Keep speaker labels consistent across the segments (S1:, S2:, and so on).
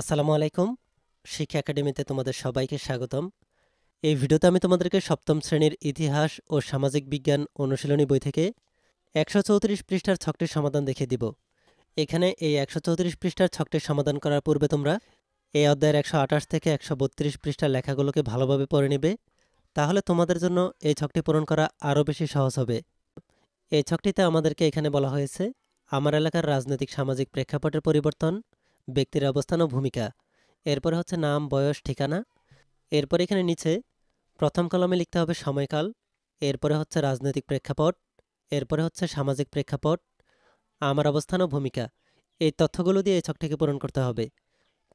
S1: আসসালামু আলাইকুম শিক্ষা একাডেমিতে তোমাদের সবাইকে স্বাগতম এই ভিডিওতে আমি তোমাদেরকে সপ্তম শ্রেণীর ইতিহাস ও সামাজিক বিজ্ঞান অনুশীলনী বই থেকে একশো চৌত্রিশ পৃষ্ঠার ছকটির সমাধান দেখে দিব এখানে এই একশো চৌত্রিশ পৃষ্ঠার ছকটির সমাধান করার পূর্বে তোমরা এই অধ্যায়ের একশো আঠাশ থেকে একশো বত্রিশ পৃষ্ঠার লেখাগুলোকে ভালোভাবে পড়ে নেবে তাহলে তোমাদের জন্য এই ছকটি পূরণ করা আরও বেশি সহজ হবে এই ছকটিতে আমাদেরকে এখানে বলা হয়েছে আমার এলাকার রাজনৈতিক সামাজিক প্রেক্ষাপটের পরিবর্তন ব্যক্তির অবস্থান ও ভূমিকা এরপরে হচ্ছে নাম বয়স ঠিকানা এরপর এখানে নিচে প্রথম কলমে লিখতে হবে সময়কাল এরপরে হচ্ছে রাজনৈতিক প্রেক্ষাপট এরপরে হচ্ছে সামাজিক প্রেক্ষাপট আমার অবস্থান ও ভূমিকা এই তথ্যগুলো দিয়ে এই ছকটিকে পূরণ করতে হবে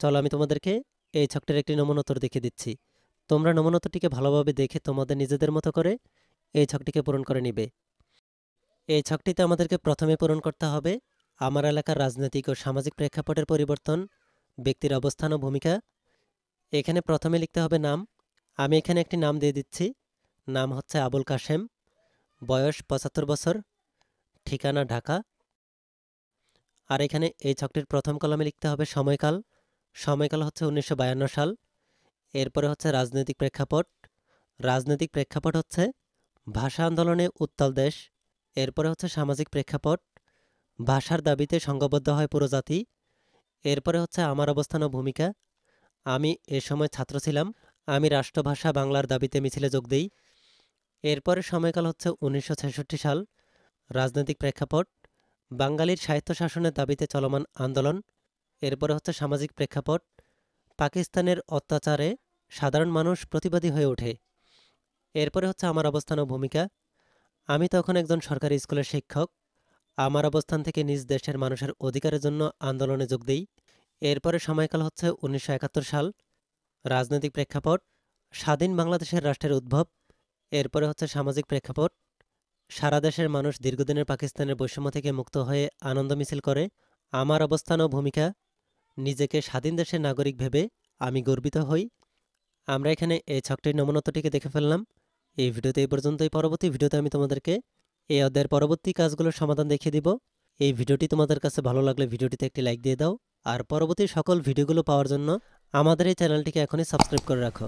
S1: চলো আমি তোমাদেরকে এই ছকটির একটি নমুনোত্তর দেখিয়ে দিচ্ছি তোমরা নমুনোত্তরটিকে ভালোভাবে দেখে তোমাদের নিজেদের মতো করে এই ছকটিকে পূরণ করে নিবে এই ছকটিতে আমাদেরকে প্রথমে পূরণ করতে হবে আমার এলাকার রাজনৈতিক ও সামাজিক প্রেক্ষাপটের পরিবর্তন ব্যক্তির অবস্থান ও ভূমিকা এখানে প্রথমে লিখতে হবে নাম আমি এখানে একটি নাম দিয়ে দিচ্ছি নাম হচ্ছে আবুল কাশেম বয়স পঁচাত্তর বছর ঠিকানা ঢাকা আর এখানে এই ছকটির প্রথম কলমে লিখতে হবে সময়কাল সময়কাল হচ্ছে উনিশশো সাল এরপরে হচ্ছে রাজনৈতিক প্রেক্ষাপট রাজনৈতিক প্রেক্ষাপট হচ্ছে ভাষা আন্দোলনে উত্তাল দেশ এরপরে হচ্ছে সামাজিক প্রেক্ষাপট ভাষার দাবিতে সংঘবদ্ধ হয় পুরো জাতি এরপরে হচ্ছে আমার অবস্থান ও ভূমিকা আমি এ সময় ছাত্র ছিলাম আমি রাষ্ট্রভাষা বাংলার দাবিতে মিছিলে যোগ দিই এরপরে সময়কাল হচ্ছে উনিশশো সাল রাজনৈতিক প্রেক্ষাপট বাঙালির সাহিত্য শাসনের দাবিতে চলমান আন্দোলন এরপরে হচ্ছে সামাজিক প্রেক্ষাপট পাকিস্তানের অত্যাচারে সাধারণ মানুষ প্রতিবাদী হয়ে ওঠে এরপরে হচ্ছে আমার অবস্থান ও ভূমিকা আমি তখন একজন সরকারি স্কুলের শিক্ষক আমার অবস্থান থেকে নিজ দেশের মানুষের অধিকারের জন্য আন্দোলনে যোগ দিই এরপরে সময়কাল হচ্ছে উনিশশো সাল রাজনৈতিক প্রেক্ষাপট স্বাধীন বাংলাদেশের রাষ্ট্রের উদ্ভব এরপরে হচ্ছে সামাজিক প্রেক্ষাপট সারা দেশের মানুষ দীর্ঘদিনের পাকিস্তানের বৈষম্য থেকে মুক্ত হয়ে আনন্দ মিছিল করে আমার অবস্থান ও ভূমিকা নিজেকে স্বাধীন দেশের নাগরিক ভেবে আমি গর্বিত হই আমরা এখানে এই ছকটির নমনত্বটিকে দেখে ফেললাম এই ভিডিওতে এই পর্যন্তই পরবর্তী ভিডিওতে আমি তোমাদেরকে এই অধ্যায়ের পরবর্তী কাজগুলোর সমাধান দেখিয়ে দিব এই ভিডিওটি তোমাদের কাছে ভালো লাগলে ভিডিওটিতে একটি লাইক দিয়ে দাও আর পরবর্তী সকল ভিডিওগুলো পাওয়ার জন্য আমাদের এই চ্যানেলটিকে এখনই সাবস্ক্রাইব করে রাখো